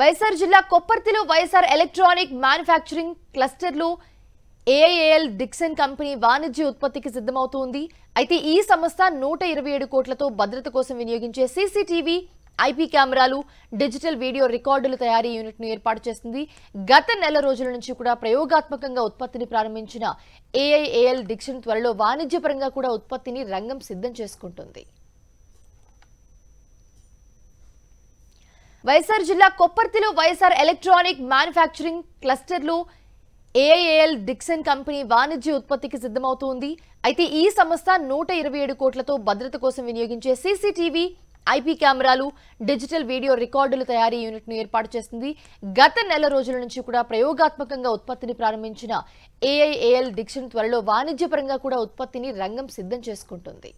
వైఎస్ఆర్ జిల్లా కొప్పర్తిలో YSR electronic manufacturing క్లస్టర్లో ఏఐఏఎల్ డిక్సన్ కంపెనీ వాణిజ్య ఉత్పత్తికి సిద్ధమవుతోంది అయితే ఈ సంస్థ నూట ఇరవై ఏడు కోట్లతో భద్రత కోసం వినియోగించే సీసీటీవీ ఐపీ కెమెరాలు డిజిటల్ వీడియో రికార్డుల తయారీ యూనిట్ను ఏర్పాటు చేసింది గత నెల రోజుల నుంచి కూడా ప్రయోగాత్మకంగా ఉత్పత్తిని ప్రారంభించిన ఏఐఏఎల్ డిక్షన్ త్వరలో వాణిజ్యపరంగా కూడా ఉత్పత్తిని రంగం సిద్ధం చేసుకుంటుంది వైఎస్ఆర్ జిల్లా కొప్పర్తిలో వైఎస్ఆర్ ఎలక్ట్రానిక్ మ్యానుఫ్యాక్చరింగ్ క్లస్టర్లు ఏఐఏఎల్ డిక్సన్ కంపెనీ వాణిజ్య ఉత్పత్తికి సిద్ధమవుతోంది అయితే ఈ సంస్థ నూట ఇరవై ఏడు కోట్లతో భద్రత కోసం వినియోగించే సీసీటీవీ ఐపీ కెమెరాలు డిజిటల్ వీడియో రికార్డుల తయారీ యూనిట్ను ఏర్పాటు చేసింది గత నెల రోజుల నుంచి కూడా ప్రయోగాత్మకంగా ఉత్పత్తిని ప్రారంభించిన ఏఐఏఎల్ డిక్షన్ త్వరలో వాణిజ్యపరంగా కూడా ఉత్పత్తిని రంగం సిద్ధం చేసుకుంటుంది